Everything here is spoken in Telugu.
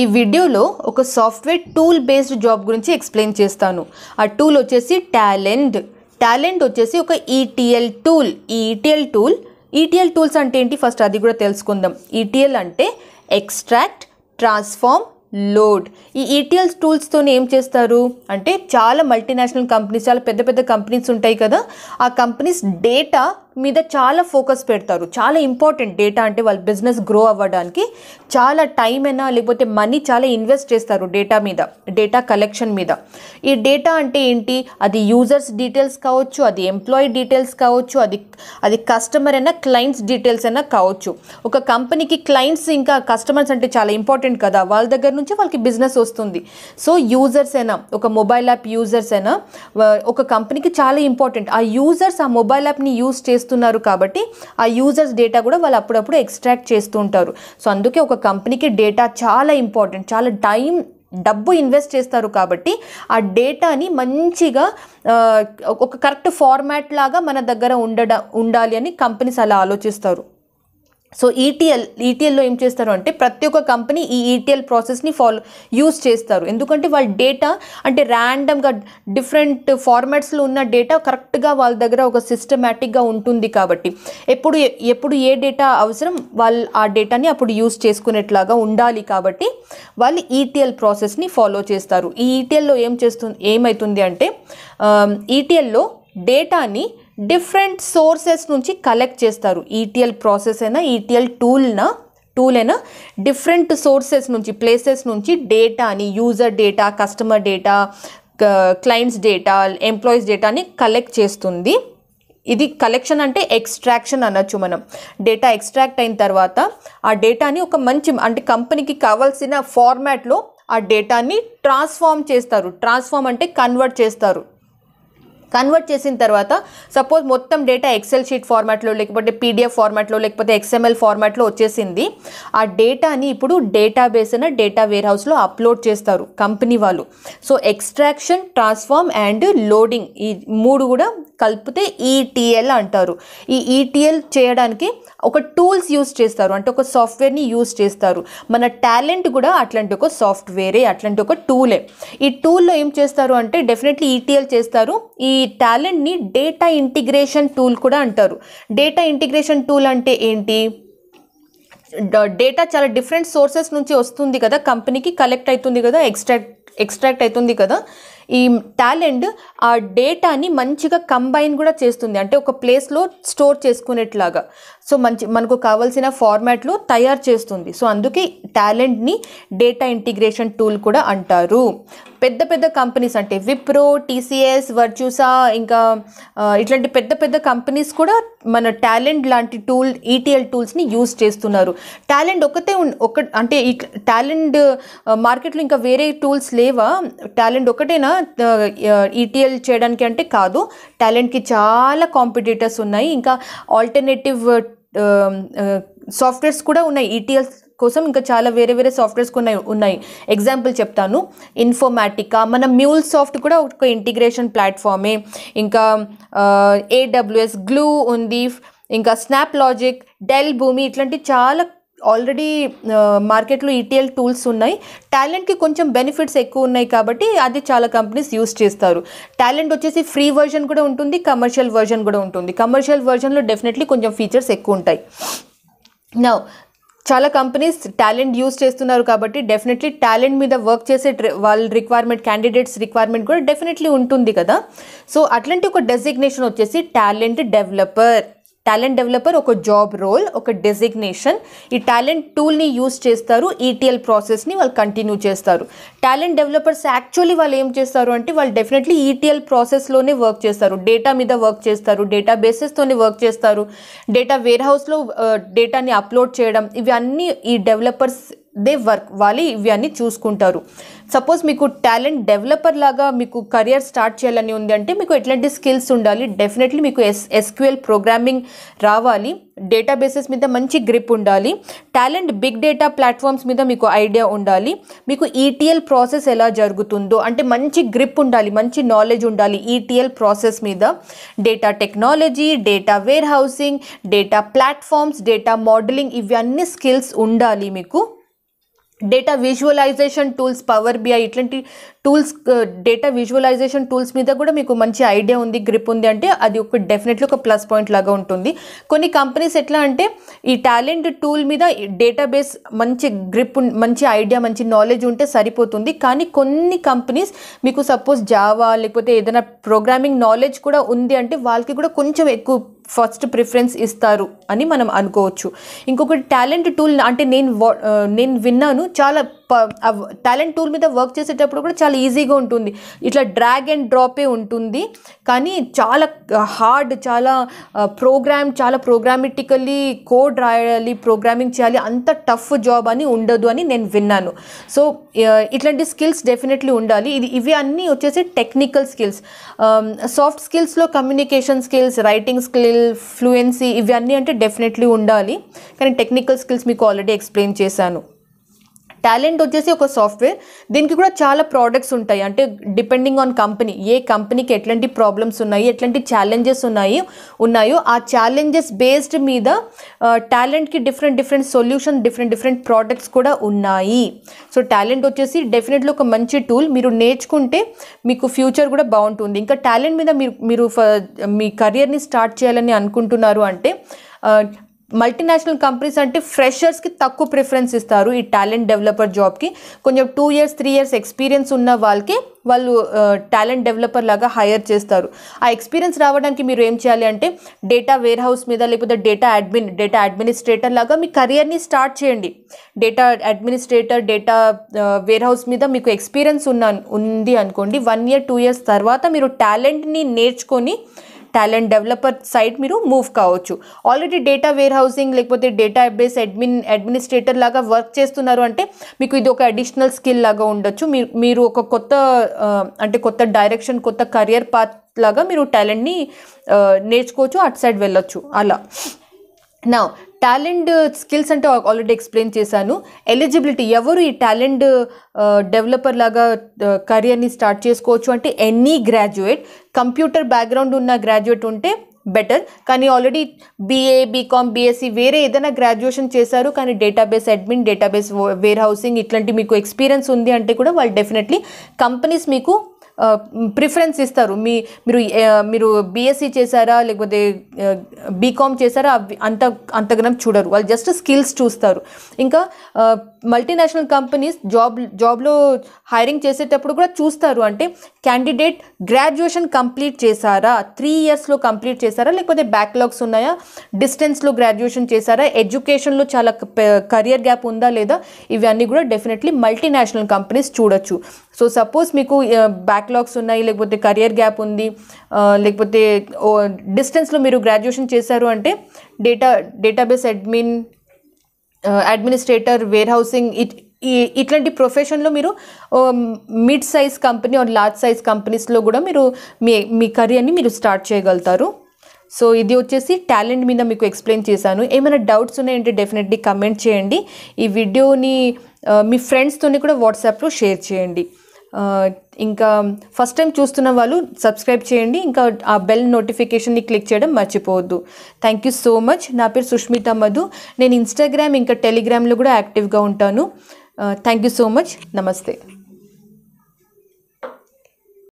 ఈ వీడియోలో ఒక సాఫ్ట్వేర్ టూల్ బేస్డ్ జాబ్ గురించి ఎక్స్ప్లెయిన్ చేస్తాను ఆ టూల్ వచ్చేసి టాలెంట్ టాలెంట్ వచ్చేసి ఒక ETL e tool ETL e tool ETL e tools అంటే ఏంటి ఫస్ట్ అది కూడా తెలుసుకుందాం ఈటీఎల్ అంటే ఎక్స్ట్రాక్ట్ ట్రాన్స్ఫార్మ్ లోడ్ ఈ ఈటీఎల్ టూల్స్తో ఏం చేస్తారు అంటే చాలా మల్టీనేషనల్ కంపెనీస్ చాలా పెద్ద పెద్ద కంపెనీస్ ఉంటాయి కదా ఆ కంపెనీస్ డేటా మీద చాలా ఫోకస్ పెడతారు చాలా ఇంపార్టెంట్ డేటా అంటే వాళ్ళ బిజినెస్ గ్రో అవ్వడానికి చాలా టైం అయినా లేకపోతే మనీ చాలా ఇన్వెస్ట్ చేస్తారు డేటా మీద డేటా కలెక్షన్ మీద ఈ డేటా అంటే ఏంటి అది యూజర్స్ డీటెయిల్స్ కావచ్చు అది ఎంప్లాయీ డీటెయిల్స్ కావచ్చు అది అది కస్టమర్ అయినా క్లయింట్స్ డీటెయిల్స్ అయినా కావచ్చు ఒక కంపెనీకి క్లయింట్స్ ఇంకా కస్టమర్స్ అంటే చాలా ఇంపార్టెంట్ కదా వాళ్ళ దగ్గర నుంచి వాళ్ళకి బిజినెస్ వస్తుంది సో యూజర్స్ అయినా ఒక మొబైల్ యాప్ యూజర్స్ అయినా ఒక కంపెనీకి చాలా ఇంపార్టెంట్ ఆ యూజర్స్ ఆ మొబైల్ యాప్ని యూజ్ చేస్తూ చేస్తున్నారు కాబట్టి ఆ యూజర్స్ డేటా కూడా వాళ్ళు అప్పుడప్పుడు ఎక్స్ట్రాక్ట్ చేస్తూ ఉంటారు సో అందుకే ఒక కంపెనీకి డేటా చాలా ఇంపార్టెంట్ చాలా టైం డబ్బు ఇన్వెస్ట్ చేస్తారు కాబట్టి ఆ డేటాని మంచిగా ఒక కరెక్ట్ ఫార్మాట్ లాగా మన దగ్గర ఉండడం ఉండాలి అని కంపెనీస్ అలా ఆలోచిస్తారు సో ఈటీఎల్ e ఈటీఎల్లో e ఏం చేస్తారు అంటే ప్రతి ఒక్క కంపెనీ ఈ ఈటీఎల్ ప్రాసెస్ని ఫాలో యూస్ చేస్తారు ఎందుకంటే వాళ్ళ డేటా అంటే ర్యాండమ్గా డిఫరెంట్ ఫార్మాట్స్లో ఉన్న డేటా కరెక్ట్గా వాళ్ళ దగ్గర ఒక సిస్టమేటిక్గా ఉంటుంది కాబట్టి ఎప్పుడు ఎప్పుడు ఏ డేటా అవసరం వాళ్ళు ఆ డేటాని అప్పుడు యూస్ చేసుకునేట్లాగా ఉండాలి కాబట్టి వాళ్ళు ఈటీఎల్ ప్రాసెస్ని ఫాలో చేస్తారు ఈ ఈటీఎల్లో e ఏం చేస్తుంది ఏమవుతుంది అంటే ఈటీఎల్లో డేటాని డిఫరెంట్ సోర్సెస్ నుంచి కలెక్ట్ చేస్తారు ఈటీఎల్ e ప్రాసెస్ అయినా ఈటీఎల్ టూల్నా టూల్ అయినా డిఫరెంట్ సోర్సెస్ నుంచి ప్లేసెస్ నుంచి డేటాని user data customer data clients data employees డేటాని కలెక్ట్ చేస్తుంది ఇది కలెక్షన్ అంటే ఎక్స్ట్రాక్షన్ అనొచ్చు మనం డేటా ఎక్స్ట్రాక్ట్ అయిన తర్వాత ఆ డేటాని ఒక మంచి అంటే కంపెనీకి కావాల్సిన ఫార్మాట్లో ఆ డేటాని ట్రాన్స్ఫామ్ చేస్తారు ట్రాన్స్ఫామ్ అంటే కన్వర్ట్ చేస్తారు కన్వర్ట్ చేసిన తర్వాత సపోజ్ మొత్తం డేటా ఎక్సెల్ షీట్ ఫార్మాట్లో లేకపోతే పీడిఎఫ్ ఫార్మాట్లో లేకపోతే ఎక్స్ఎంఎల్ ఫార్మాట్లో వచ్చేసింది ఆ డేటాని ఇప్పుడు డేటాబేస్ అయిన డేటా వేర్హౌస్లో అప్లోడ్ చేస్తారు కంపెనీ వాళ్ళు so extraction transform and loading ఈ మూడు కూడా కలిపితే ఈటీఎల్ e అంటారు ఈ ఈటీఎల్ e చేయడానికి ఒక టూల్స్ యూస్ చేస్తారు అంటే ఒక సాఫ్ట్వేర్ని యూస్ చేస్తారు మన టాలెంట్ కూడా అట్లాంటి ఒక సాఫ్ట్వేరే అట్లాంటి ఒక టూలే ఈ టూల్లో ఏం చేస్తారు అంటే డెఫినెట్లీ ఈటీఎల్ e చేస్తారు ఈ ఈ టాలెంట్ని డేటా ఇంటిగ్రేషన్ టూల్ కూడా అంటారు డేటా ఇంటిగ్రేషన్ టూల్ అంటే ఏంటి డేటా చాలా డిఫరెంట్ సోర్సెస్ నుంచి వస్తుంది కదా కంపెనీకి కలెక్ట్ అవుతుంది కదా ఎక్స్ట్రాక్ట్ ఎక్స్ట్రాక్ట్ అవుతుంది కదా ఈ టాలెంట్ ఆ డేటాని మంచిగా కంబైన్ కూడా చేస్తుంది అంటే ఒక ప్లేస్లో స్టోర్ చేసుకునేట్లాగా సో మంచి మనకు కావాల్సిన ఫార్మాట్లో తయారు చేస్తుంది సో అందుకే టాలెంట్ని డేటా ఇంటిగ్రేషన్ టూల్ కూడా అంటారు పెద్ద పెద్ద కంపెనీస్ అంటే విప్రో టీసీఎస్ వర్చూసా ఇంకా ఇట్లాంటి పెద్ద పెద్ద కంపెనీస్ కూడా మన టాలెంట్ లాంటి టూల్ ఈటీఎల్ టూల్స్ని యూజ్ చేస్తున్నారు టాలెంట్ ఒకటే ఒక అంటే టాలెంట్ మార్కెట్లో ఇంకా వేరే టూల్స్ లేవా టాలెంట్ ఒకటేనా ఈటీఎల్ e చేయడానికి అంటే కాదు టాలెంట్కి చాలా కాంపిటీటర్స్ ఉన్నాయి ఇంకా ఆల్టర్నేటివ్ సాఫ్ట్వేర్స్ కూడా ఉన్నాయి ఈటీఎల్ e కోసం ఇంకా చాలా వేరే వేరే సాఫ్ట్వేర్స్ కొన్ని ఉన్నాయి ఎగ్జాంపుల్ చెప్తాను ఇన్ఫోమాటికా మన మ్యూల్ సాఫ్ట్ కూడా ఒక ఇంటిగ్రేషన్ ప్లాట్ఫామే ఇంకా ఏడబ్ల్యూఎస్ గ్లూ ఉంది ఇంకా స్నాప్ లాజిక్ డెల్ భూమి ఇట్లాంటి చాలా ఆల్రెడీ మార్కెట్లో ఈటీఎల్ e టూల్స్ ఉన్నాయి టాలెంట్కి కొంచెం బెనిఫిట్స్ ఎక్కువ ఉన్నాయి కాబట్టి అది చాలా కంపెనీస్ యూస్ చేస్తారు టాలెంట్ వచ్చేసి ఫ్రీ వర్జన్ కూడా ఉంటుంది కమర్షియల్ వర్జన్ కూడా ఉంటుంది కమర్షియల్ వర్జన్లో డెఫినెట్లీ కొంచెం ఫీచర్స్ ఎక్కువ ఉంటాయి నా చాలా కంపెనీస్ టాలెంట్ యూస్ చేస్తున్నారు కాబట్టి డెఫినెట్లీ టాలెంట్ మీద వర్క్ చేసే వాళ్ళ రిక్వైర్మెంట్ క్యాండిడేట్స్ రిక్వైర్మెంట్ కూడా డెఫినెట్లీ ఉంటుంది కదా సో అట్లాంటి ఒక డెసిగ్నేషన్ వచ్చేసి టాలెంట్ డెవలపర్ టాలెంట్ డెవలపర్ ఒక జాబ్ రోల్ ఒక డెసిగ్నేషన్ ఈ టాలెంట్ టూల్ని యూస్ చేస్తారు ఈటీఎల్ e ప్రాసెస్ని వాళ్ళు కంటిన్యూ చేస్తారు టాలెంట్ డెవలపర్స్ యాక్చువల్లీ వాళ్ళు ఏం చేస్తారు అంటే వాళ్ళు డెఫినెట్లీ ఈటీఎల్ ప్రాసెస్లోనే వర్క్ చేస్తారు డేటా మీద వర్క్ చేస్తారు డేటా బేసెస్తోనే వర్క్ చేస్తారు డేటా వేర్ హౌస్లో డేటాని అప్లోడ్ చేయడం ఇవన్నీ ఈ డెవలపర్స్ దే వర్క్ వాళ్ళు ఇవి అన్నీ చూసుకుంటారు సపోజ్ మీకు టాలెంట్ డెవలపర్ లాగా మీకు కెరియర్ స్టార్ట్ చేయాలని ఉంది అంటే మీకు ఎట్లాంటి స్కిల్స్ ఉండాలి డెఫినెట్లీ మీకు ఎస్ ఎస్క్యూఎల్ ప్రోగ్రామింగ్ రావాలి డేటాబేసెస్ మీద మంచి గ్రిప్ ఉండాలి టాలెంట్ బిగ్ డేటా ప్లాట్ఫామ్స్ మీద మీకు ఐడియా ఉండాలి మీకు ఈటీఎల్ ప్రాసెస్ ఎలా జరుగుతుందో అంటే మంచి గ్రిప్ ఉండాలి మంచి నాలెడ్జ్ ఉండాలి ఈటీఎల్ ప్రాసెస్ మీద data technology data warehousing data platforms data modelling ఇవన్నీ స్కిల్స్ ఉండాలి మీకు data visualisation tools power BI ఇట్లాంటి టూల్స్ డేటా విజువలైజేషన్ టూల్స్ మీద కూడా మీకు మంచి ఐడియా ఉంది గ్రిప్ ఉంది అంటే అది ఒక డెఫినెట్లీ ఒక ప్లస్ పాయింట్ లాగా ఉంటుంది కొన్ని కంపెనీస్ ఎట్లా అంటే ఈ టాలెంట్ టూల్ మీద డేటాబేస్ మంచి గ్రిప్ మంచి ఐడియా మంచి నాలెడ్జ్ ఉంటే సరిపోతుంది కానీ కొన్ని కంపెనీస్ మీకు సపోజ్ జావా లేకపోతే ఏదైనా ప్రోగ్రామింగ్ నాలెడ్జ్ కూడా ఉంది అంటే వాళ్ళకి కూడా కొంచెం ఎక్కువ ఫస్ట్ ప్రిఫరెన్స్ ఇస్తారు అని మనం అనుకోవచ్చు ఇంకొకటి టాలెంట్ టూల్ అంటే నేను నేను విన్నాను చాలా టాలెంట్ టూల్ మీద వర్క్ చేసేటప్పుడు కూడా చాలా ఈజీగా ఉంటుంది ఇట్లా డ్రాగ్ అండ్ డ్రాపే ఉంటుంది కానీ చాలా హార్డ్ చాలా ప్రోగ్రామ్ చాలా ప్రోగ్రామిటికల్లీ కోడ్ రాయాలి ప్రోగ్రామింగ్ చేయాలి అంత టఫ్ జాబ్ అని ఉండదు అని నేను విన్నాను సో ఇట్లాంటి స్కిల్స్ డెఫినెట్లీ ఉండాలి ఇది ఇవి అన్నీ వచ్చేసి టెక్నికల్ స్కిల్స్ సాఫ్ట్ స్కిల్స్లో communication skills writing skills skill fluency ఇవన్నీ అంటే డెఫినెట్లీ ఉండాలి కానీ టెక్నికల్ స్కిల్స్ మీకు ఆల్రెడీ ఎక్స్ప్లెయిన్ చేశాను టాలెంట్ వచ్చేసి ఒక సాఫ్ట్వేర్ దీనికి కూడా చాలా ప్రోడక్ట్స్ ఉంటాయి అంటే డిపెండింగ్ ఆన్ కంపెనీ ఏ కంపెనీకి ఎట్లాంటి ప్రాబ్లమ్స్ ఉన్నాయి ఎట్లాంటి ఛాలెంజెస్ ఉన్నాయి ఉన్నాయో ఆ ఛాలెంజెస్ బేస్డ్ మీద టాలెంట్కి different different solution different different products కూడా ఉన్నాయి సో టాలెంట్ వచ్చేసి డెఫినెట్లీ ఒక మంచి టూల్ మీరు నేర్చుకుంటే మీకు ఫ్యూచర్ కూడా బాగుంటుంది ఇంకా టాలెంట్ మీద మీరు మీరు మీ కరియర్ని స్టార్ట్ చేయాలని అనుకుంటున్నారు అంటే మల్టీనేషనల్ కంపెనీస్ అంటే ఫ్రెషర్స్కి తక్కువ ప్రిఫరెన్స్ ఇస్తారు ఈ టాలెంట్ డెవలపర్ జాబ్కి కొంచెం two years three years experience ఉన్న వాళ్ళకి వాళ్ళు టాలెంట్ డెవలపర్ లాగా హైర్ చేస్తారు ఆ ఎక్స్పీరియన్స్ రావడానికి మీరు ఏం చేయాలి అంటే డేటా వేర్ హౌస్ మీద లేకపోతే డేటా అడ్మిన్ డేటా అడ్మినిస్ట్రేటర్ లాగా మీ కెరియర్ని స్టార్ట్ చేయండి data administrator data warehouse మీద మీకు ఎక్స్పీరియన్స్ ఉన్న ఉంది అనుకోండి వన్ ఇయర్ టూ ఇయర్స్ తర్వాత మీరు టాలెంట్ని నేర్చుకొని టాలెంట్ డెవలపర్ సైడ్ మీరు మూవ్ కావచ్చు ఆల్రెడీ డేటా వేర్ హౌసింగ్ లేకపోతే డేటా బేస్ అడ్మిన్ అడ్మినిస్ట్రేటర్ లాగా వర్క్ చేస్తున్నారు అంటే మీకు ఇది ఒక అడిషనల్ స్కిల్ లాగా ఉండొచ్చు మీరు మీరు ఒక కొత్త అంటే కొత్త డైరెక్షన్ కొత్త కెరియర్ పాత్ లాగా మీరు టాలెంట్ని నేర్చుకోవచ్చు అటు సైడ్ వెళ్ళొచ్చు అలా నా టాలెంట్ స్కిల్స్ అంటే ఆల్రెడీ ఎక్స్ప్లెయిన్ చేశాను ఎలిజిబిలిటీ ఎవరు ఈ టాలెంట్ డెవలపర్ లాగా కరియర్ని స్టార్ట్ చేసుకోవచ్చు అంటే ఎనీ గ్రాడ్యుయేట్ కంప్యూటర్ బ్యాక్గ్రౌండ్ ఉన్న గ్రాడ్యుయేట్ ఉంటే బెటర్ కానీ ఆల్రెడీ బీఏ బీకామ్ బీఎస్సీ వేరే ఏదైనా గ్రాడ్యుయేషన్ చేశారు కానీ database admin database warehousing ఇట్లాంటి మీకు ఎక్స్పీరియన్స్ ఉంది అంటే కూడా వాళ్ళు డెఫినెట్లీ కంపెనీస్ మీకు ప్రిఫరెన్స్ ఇస్తారు మీ మీరు మీరు బీఎస్సీ చేశారా లేకపోతే బీకామ్ చేశారా అంత అంతగనం చూడరు వాళ్ళు జస్ట్ స్కిల్స్ చూస్తారు ఇంకా మల్టీనేషనల్ కంపెనీస్ జాబ్ జాబ్లో హైరింగ్ చేసేటప్పుడు కూడా చూస్తారు అంటే క్యాండిడేట్ గ్రాడ్యుయేషన్ కంప్లీట్ చేశారా త్రీ ఇయర్స్లో కంప్లీట్ చేశారా లేకపోతే బ్యాక్లాగ్స్ ఉన్నాయా డిస్టెన్స్లో గ్రాడ్యుయేషన్ చేశారా ఎడ్యుకేషన్లో చాలా కరియర్ గ్యాప్ ఉందా లేదా ఇవన్నీ కూడా డెఫినెట్లీ మల్టీనేషనల్ కంపెనీస్ చూడొచ్చు సో సపోజ్ మీకు బ్యాక్ బ్యాక్లాగ్స్ ఉన్నాయి లేకపోతే కరియర్ గ్యాప్ ఉంది లేకపోతే డిస్టెన్స్లో మీరు గ్రాడ్యుయేషన్ చేశారు అంటే data database admin administrator warehousing it ఇట్లాంటి ప్రొఫెషన్లో మీరు mid size company or large size కంపెనీస్లో కూడా మీరు మీ మీ కరియర్ని మీరు స్టార్ట్ చేయగలుగుతారు సో ఇది వచ్చేసి టాలెంట్ మీద మీకు ఎక్స్ప్లెయిన్ చేశాను ఏమైనా డౌట్స్ ఉన్నాయంటే డెఫినెట్లీ కమెంట్ చేయండి ఈ వీడియోని మీ ఫ్రెండ్స్తోని కూడా వాట్సాప్లో షేర్ చేయండి ఇంకా ఫస్ట్ టైం చూస్తున్న వాళ్ళు సబ్స్క్రైబ్ చేయండి ఇంకా ఆ బెల్ నోటిఫికేషన్ని క్లిక్ చేయడం మర్చిపోవద్దు థ్యాంక్ యూ సో మచ్ నా పేరు సుష్మిత మధు నేను ఇన్స్టాగ్రామ్ ఇంకా టెలిగ్రామ్లో కూడా యాక్టివ్గా ఉంటాను థ్యాంక్ యూ సో మచ్ నమస్తే